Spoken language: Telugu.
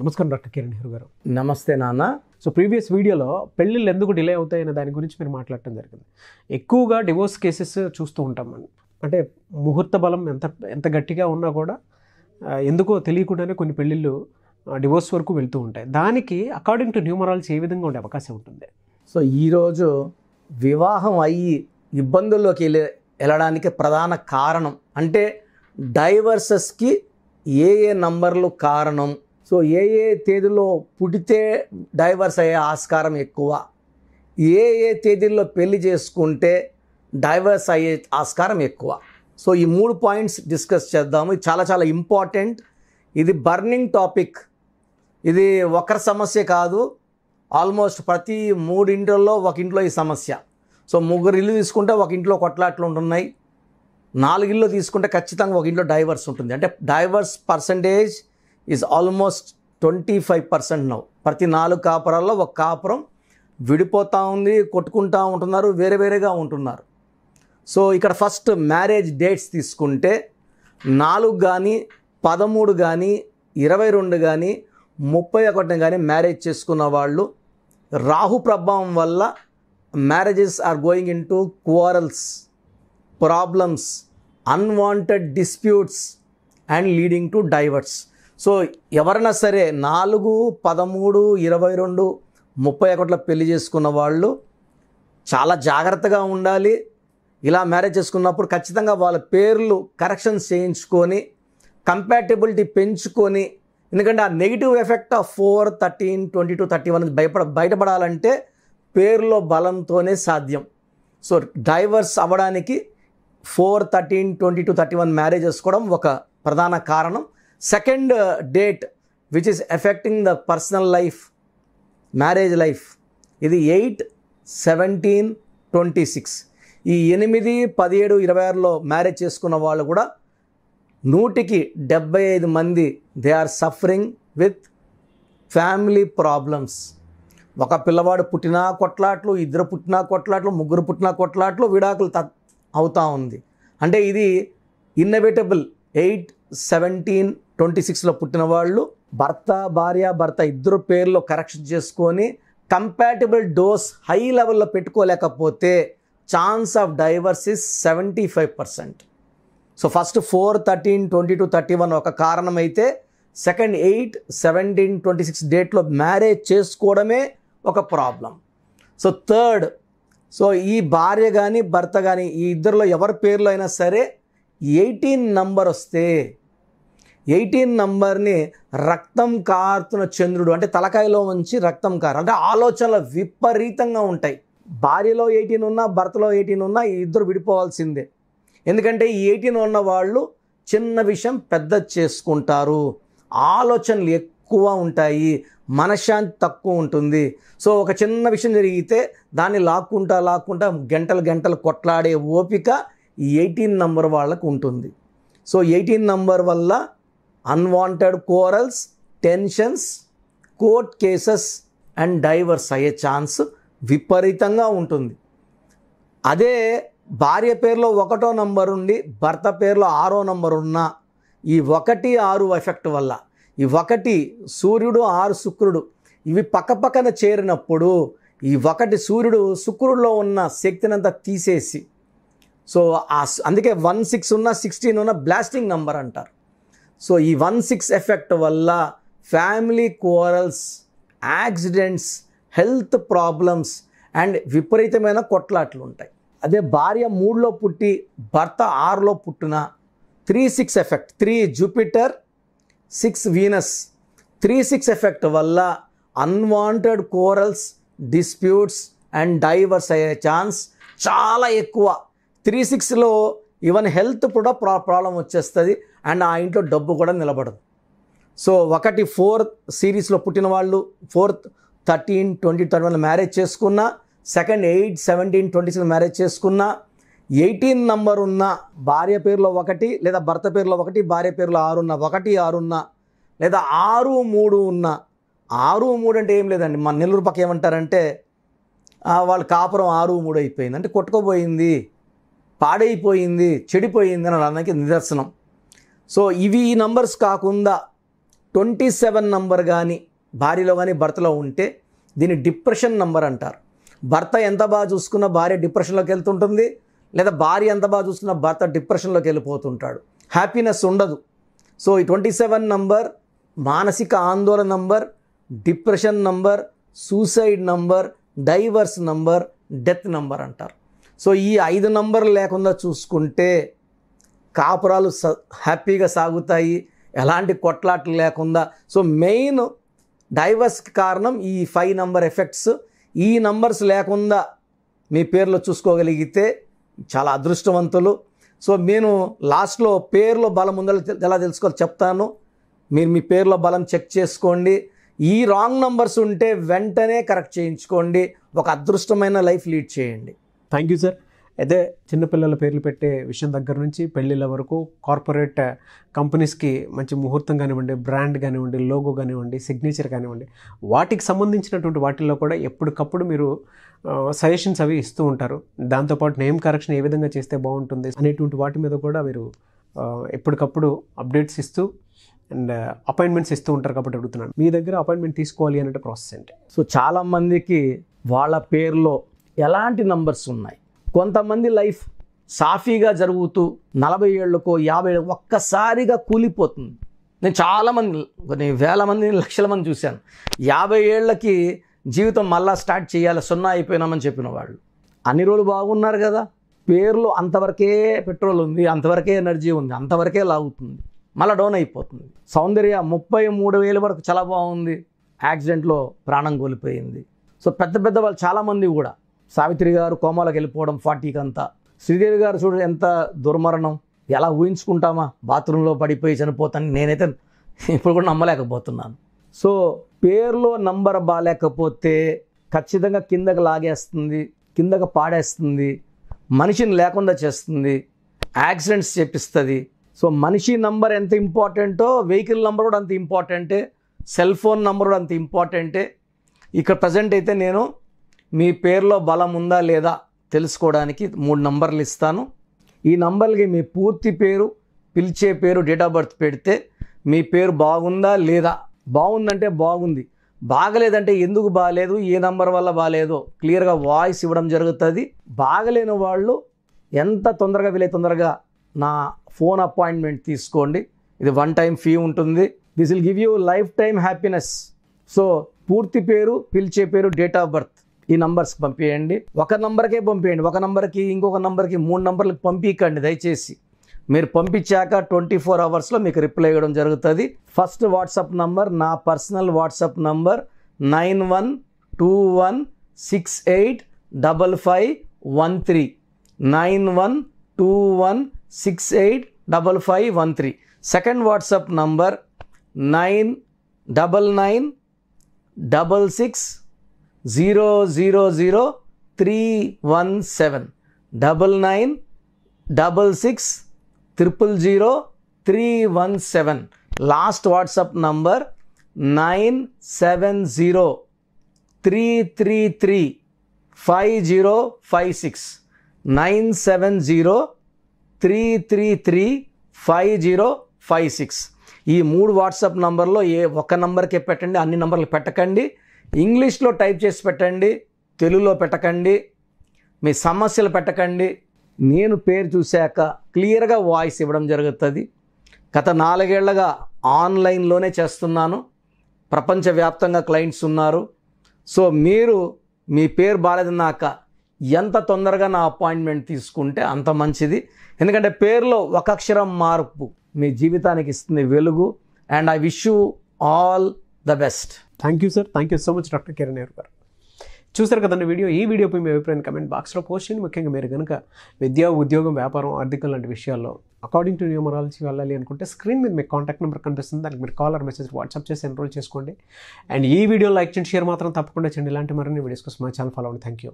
నమస్కారం డాక్టర్ కిరణ్ హెరు గారు నమస్తే నాన్న సో ప్రీవియస్ వీడియోలో పెళ్ళిళ్ళు ఎందుకు డిలే అవుతాయి అనే దాని గురించి మీరు మాట్లాడటం జరిగింది ఎక్కువగా డివోర్స్ కేసెస్ చూస్తూ ఉంటాం అంటే ముహూర్త బలం ఎంత ఎంత గట్టిగా ఉన్నా కూడా ఎందుకో తెలియకుండానే కొన్ని పెళ్ళిళ్ళు డివోర్స్ వరకు వెళ్తూ ఉంటాయి దానికి అకార్డింగ్ టు న్యూమరాలజీ ఏ విధంగా ఉండే అవకాశం ఉంటుంది సో ఈరోజు వివాహం అయ్యి ఇబ్బందుల్లోకి వెళ్ళి వెళ్ళడానికి ప్రధాన కారణం అంటే డైవర్సెస్కి ఏ ఏ నంబర్లు కారణం సో ఏ ఏ తేదీలో పుడితే డైవర్స్ అయ్యే ఆస్కారం ఎక్కువ ఏ ఏ తేదీల్లో పెళ్లి చేసుకుంటే డైవర్స్ అయ్యే ఆస్కారం ఎక్కువ సో ఈ మూడు పాయింట్స్ డిస్కస్ చేద్దాము చాలా చాలా ఇంపార్టెంట్ ఇది బర్నింగ్ టాపిక్ ఇది ఒకరి సమస్య కాదు ఆల్మోస్ట్ ప్రతి ఇంట్లో ఒక ఇంట్లో ఈ సమస్య సో ముగ్గురు ఇల్లు తీసుకుంటే ఒక ఇంట్లో కొట్లాట్లు ఉంటున్నాయి నాలుగు ఇల్లు తీసుకుంటే ఖచ్చితంగా ఒక ఇంట్లో డైవర్స్ ఉంటుంది అంటే divorce percentage is almost twenty five percent now ప్రతి నాలుగు కాపురాల్లో ఒక కాపురం విడిపోతూ ఉంది కొట్టుకుంటూ ఉంటున్నారు వేరే వేరేగా ఉంటున్నారు సో ఇక్కడ ఫస్ట్ మ్యారేజ్ డేట్స్ తీసుకుంటే నాలుగు కానీ పదమూడు కానీ ఇరవై రెండు కానీ ముప్పై ఒకటి కానీ మ్యారేజ్ చేసుకున్న వాళ్ళు రాహు ప్రభావం వల్ల marriages are going in to quarrels problems unwanted disputes and leading to divorce so ఎవరైనా సరే నాలుగు పదమూడు ఇరవై రెండు ముప్పై ఒకటిలో పెళ్లి చేసుకున్న వాళ్ళు చాలా జాగ్రత్తగా ఉండాలి ఇలా మ్యారేజ్ చేసుకున్నప్పుడు ఖచ్చితంగా వాళ్ళ పేర్లు కరెక్షన్స్ చేయించుకొని కంపాటబిలిటీ పెంచుకొని ఎందుకంటే ఆ negative effect of four thirteen twenty two thirty one భయపడ బయటపడాలంటే పేరులో బలంతోనే సాధ్యం సో డైవర్స్ అవ్వడానికి four thirteen twenty two thirty one marriage చేసుకోవడం ఒక ప్రధాన కారణం second date which is affecting the personal life marriage life ఇది ఎయిట్ సెవెంటీన్ ట్వంటీ సిక్స్ ఈ ఎనిమిది పదిహేడు ఇరవై ఆరులో మ్యారేజ్ చేసుకున్న వాళ్ళు కూడా నూటికి డెబ్బై ఐదు మంది they are suffering with family problems ఒక పిల్లవాడు పుట్టినా కొట్లాట్లు ఇద్దరు పుట్టినా కొట్లాట్లు ముగ్గురు పుట్టినా కొట్లాట్లు విడాకులు త అవుతూ ఉంది అంటే ఇది ఇన్నోవేటబుల్ ఎయిట్ సెవెంటీన్ ట్వంటీ సిక్స్లో పుట్టిన వాళ్ళు భర్త భార్య భర్త ఇద్దరు పేర్లు కరెక్షన్ చేసుకొని కంపాటబుల్ డోస్ హై లెవెల్లో పెట్టుకోలేకపోతే chance of divorce is seventy five percent so first four thirteen twenty two thirty one ఒక కారణం అయితే second eight seventeen twenty six డేట్లో మ్యారేజ్ చేసుకోవడమే ఒక ప్రాబ్లం సో థర్డ్ సో ఈ భార్య కానీ భర్త కానీ ఈ ఇద్దరిలో ఎవరి పేర్లో అయినా సరే ఎయిటీన్ నంబర్ వస్తే ఎయిటీన్ నంబర్ని రక్తం కారుతున్న చంద్రుడు అంటే తలకాయలో ఉంచి రక్తం కారు అంటే ఆలోచనలు విపరీతంగా ఉంటాయి భార్యలో ఎయిటీన్ ఉన్నా భర్తలో ఎయిటీన్ ఉన్నా ఇద్దరు విడిపోవాల్సిందే ఎందుకంటే ఈ ఎయిటీన్ ఉన్న వాళ్ళు చిన్న విషయం పెద్ద చేసుకుంటారు ఆలోచనలు ఎక్కువ ఉంటాయి మనశ్శాంతి తక్కువ ఉంటుంది సో ఒక చిన్న విషయం జరిగితే దాన్ని లాక్కుంటా లాక్కుంటా గంటలు గంటలు కొట్లాడే ఓపిక ఈ ఎయిటీన్ నంబర్ వాళ్ళకు ఉంటుంది సో ఎయిటీన్ నంబర్ వల్ల unwanted quarrels tensions court cases and divorce అయ్యే ఛాన్స్ విపరీతంగా ఉంటుంది అదే భార్య పేరులో ఒకటో నంబర్ ఉండి భర్త పేరులో ఆరో నంబర్ ఉన్న ఈ ఒకటి ఆరు ఎఫెక్ట్ వల్ల ఈ ఒకటి సూర్యుడు ఆరు శుక్రుడు ఇవి పక్కపక్కన చేరినప్పుడు ఈ ఒకటి సూర్యుడు శుక్రుడిలో ఉన్న శక్తినంతా తీసేసి సో అందుకే వన్ సిక్స్ ఉన్న సిక్స్టీన్ ఉన్న బ్లాస్టింగ్ నంబర్ అంటారు సో ఈ వన్ సిక్స్ ఎఫెక్ట్ వల్ల family quarrels accidents health problems and విపరీతమైన కొట్లాట్లు ఉంటాయి అదే భార్య మూడులో పుట్టి భర్త ఆరులో పుట్టిన three six effect three Jupiter six Venus three six effect వల్ల unwanted quarrels disputes and divorce అయ్యే ఛాన్స్ చాలా ఎక్కువ త్రీ సిక్స్లో ఈవెన్ హెల్త్ కూడా ప్రా ప్రాబ్లం వచ్చేస్తుంది అండ్ ఆ ఇంట్లో డబ్బు కూడా నిలబడదు సో ఒకటి ఫోర్త్ సిరీస్లో పుట్టిన వాళ్ళు fourth thirteen twenty thirty one marriage చేసుకున్న second eight seventeen twenty seven marriage చేసుకున్న ఎయిటీన్ నంబర్ ఉన్న భార్య పేరులో ఒకటి లేదా భర్త పేరులో ఒకటి భార్య పేరులో ఆరున్న ఒకటి ఆరున్న లేదా ఆరు మూడు ఉన్న ఆరు మూడు అంటే ఏం లేదండి మన నెల్లూరు పక్క ఏమంటారంటే వాళ్ళ కాపురం ఆరు మూడు అయిపోయింది అంటే కొట్టుకోపోయింది పాడైపోయింది చెడిపోయింది అని అనడానికి నిదర్శనం సో ఇవి ఈ నంబర్స్ కాకుండా ట్వంటీ సెవెన్ నంబర్ కానీ భార్యలో కానీ భర్తలో ఉంటే దీన్ని డిప్రెషన్ నంబర్ అంటారు భర్త ఎంత బాగా చూసుకున్న భార్య డిప్రెషన్లోకి వెళ్తుంటుంది లేదా భార్య ఎంత బాగా చూసుకున్నా భర్త డిప్రెషన్లోకి వెళ్ళిపోతుంటాడు హ్యాపీనెస్ ఉండదు సో ఈ ట్వంటీ సెవెన్ నంబర్ మానసిక ఆందోళన number depression number suicide number divorce number death number అంటారు సో ఈ ఐదు నంబర్లు లేకుండా చూసుకుంటే కాపురాలు హ్యాపీగా సాగుతాయి ఎలాంటి కొట్లాట్లు లేకుండా సో మెయిన్ డైవర్స్కి కారణం ఈ ఫైవ్ నంబర్ ఎఫెక్ట్స్ ఈ నంబర్స్ లేకుండా మీ పేర్లో చూసుకోగలిగితే చాలా అదృష్టవంతులు సో నేను లాస్ట్లో పేర్లో బలం ఉందో ఎలా తెలుసుకోవాలి చెప్తాను మీరు మీ పేర్లో బలం చెక్ చేసుకోండి ఈ రాంగ్ నంబర్స్ ఉంటే వెంటనే కరెక్ట్ చేయించుకోండి ఒక అదృష్టమైన లైఫ్ లీడ్ చేయండి థ్యాంక్ యూ సార్ అదే చిన్నపిల్లల పేర్లు పెట్టే విషయం దగ్గర నుంచి పెళ్ళిళ్ళ వరకు కార్పొరేట్ కంపెనీస్కి మంచి ముహూర్తం కానివ్వండి బ్రాండ్ కానివ్వండి లోగో కానివ్వండి సిగ్నేచర్ కానివ్వండి వాటికి సంబంధించినటువంటి వాటిల్లో కూడా ఎప్పటికప్పుడు మీరు సజెషన్స్ అవి ఇస్తూ ఉంటారు దాంతోపాటు నేమ్ కరెక్షన్ ఏ విధంగా చేస్తే బాగుంటుంది అనేటువంటి వాటి మీద కూడా మీరు ఎప్పటికప్పుడు అప్డేట్స్ ఇస్తూ అండ్ అపాయింట్మెంట్స్ ఇస్తూ ఉంటారు కాబట్టి అడుగుతున్నాను మీ దగ్గర అపాయింట్మెంట్ తీసుకోవాలి అనే ప్రాసెస్ ఏంటి సో చాలామందికి వాళ్ళ పేర్లో ఎలాంటి నంబర్స్ ఉన్నాయి కొంతమంది లైఫ్ సాఫీగా జరుగుతూ నలభై ఏళ్ళకో యాభై ఏళ్ళు ఒక్కసారిగా కూలిపోతుంది నేను చాలామంది కొన్ని వేల మందిని లక్షల మంది చూశాను యాభై ఏళ్ళకి జీవితం మళ్ళా స్టార్ట్ చేయాలి సున్నా అయిపోయినామని చెప్పిన వాళ్ళు అన్ని రోజులు బాగున్నారు కదా పేర్లు అంతవరకే పెట్రోల్ ఉంది అంతవరకే ఎనర్జీ ఉంది అంతవరకే లాగుతుంది మళ్ళీ డౌన్ అయిపోతుంది సౌందర్య ముప్పై మూడు వేల వరకు చాలా బాగుంది యాక్సిడెంట్లో ప్రాణం కోల్పోయింది సో పెద్ద పెద్ద వాళ్ళు చాలామంది కూడా సావిత్రి గారు కోమాలకు వెళ్ళిపోవడం ఫార్టీకి అంతా శ్రీదేవి గారు చూడు ఎంత దుర్మరణం ఎలా ఊహించుకుంటామా బాత్రూంలో పడిపోయి చనిపోతాను నేనైతే ఇప్పుడు కూడా నమ్మలేకపోతున్నాను సో పేరులో నంబర్ బాగాలేకపోతే ఖచ్చితంగా కిందకు లాగేస్తుంది కిందకు పాడేస్తుంది మనిషిని లేకుండా చేస్తుంది యాక్సిడెంట్స్ చేపిస్తుంది సో మనిషి నంబర్ ఎంత ఇంపార్టెంటో వెహికల్ నంబర్ కూడా అంత ఇంపార్టెంటే సెల్ ఫోన్ నంబర్ కూడా అంత ఇంపార్టెంటే ఇక్కడ ప్రజెంట్ అయితే నేను మీ పేరులో బలం ఉందా లేదా తెలుసుకోవడానికి మూడు నంబర్లు ఇస్తాను ఈ నంబర్లకి మీ పూర్తి పేరు పిలిచే పేరు డేట్ ఆఫ్ బర్త్ పెడితే మీ పేరు బాగుందా లేదా బాగుందంటే బాగుంది బాగలేదంటే ఎందుకు బాగలేదు ఏ నంబర్ వల్ల బాగాలేదో క్లియర్గా వాయిస్ ఇవ్వడం జరుగుతుంది బాగలేని వాళ్ళు ఎంత తొందరగా వీలై తొందరగా నా ఫోన్ అపాయింట్మెంట్ తీసుకోండి ఇది వన్ టైం ఫీ ఉంటుంది this will give you life time happiness so పూర్తి పేరు పిలిచే పేరు డేట్ ఆఫ్ బర్త్ ఈ నంబర్స్ పంపించండి ఒక నంబర్కే పంపించండి ఒక నంబర్కి ఇంకొక నంబర్కి మూడు నంబర్లకు పంపించండి దయచేసి మీరు పంపించాక ట్వంటీ ఫోర్ అవర్స్లో మీకు రిప్లై ఇవ్వడం జరుగుతుంది ఫస్ట్ వాట్సాప్ నంబర్ నా personal WhatsApp number nine one two one six eight double five one three nine one two one six eight double five one three second WhatsApp number nine double nine double six zero zero zero three one seven double nine double six triple zero three one seven last WhatsApp number nine seven zero three three three five zero five six nine seven zero three three three five zero five six ఈ మూడు వాట్సాప్ నంబర్లో ఏ ఒక్క నంబర్కే పెట్టండి అన్ని నంబర్లు పెట్టకండి ఇంగ్లీష్లో టైప్ చేసి పెట్టండి తెలుగులో పెట్టకండి మీ సమస్యలు పెట్టకండి నేను పేరు చూశాక క్లియర్గా వాయిస్ ఇవ్వడం జరుగుతుంది గత నాలుగేళ్లగా ఆన్లైన్లోనే చేస్తున్నాను ప్రపంచవ్యాప్తంగా క్లయింట్స్ ఉన్నారు సో మీరు మీ పేరు బాగాలేదన్నాక ఎంత తొందరగా నా అపాయింట్మెంట్ తీసుకుంటే అంత మంచిది ఎందుకంటే పేరులో ఒక అక్షరం మార్పు మీ జీవితానికి ఇస్తుంది వెలుగు and I wish you all the best thank you sir thank you so much doctor Kiran garu చూసారు కదండి వీడియో ఈ వీడియోపై మీ అభిప్రాయం కమెంట్ బాక్స్లో పోస్ట్ చేయండి ముఖ్యంగా మీరు కనుక విద్య ఉద్యోగం వ్యాపారం ఆర్థికం లాంటి విషయాల్లో అకార్డింగ్ టు న్యూమరాలజీ వెళ్ళాలి అనుకుంటే స్క్రీన్ మీద మీకు కాంటాక్ట్ నెంబర్ కనిపిస్తుంది దానికి మీరు కాల్ మెసేజ్ వాట్సాప్ చేసి ఎన్రోల్ చేసుకోండి అండ్ ఈ వీడియో లైక్ చేయండి షేర్ మాత్రం తప్పకుండా చేయండి ఇలాంటి మరిన్ని వీడియోస్ కోసం మా ఛానల్ ఫాలో అవ్వండి థ్యాంక్ యూ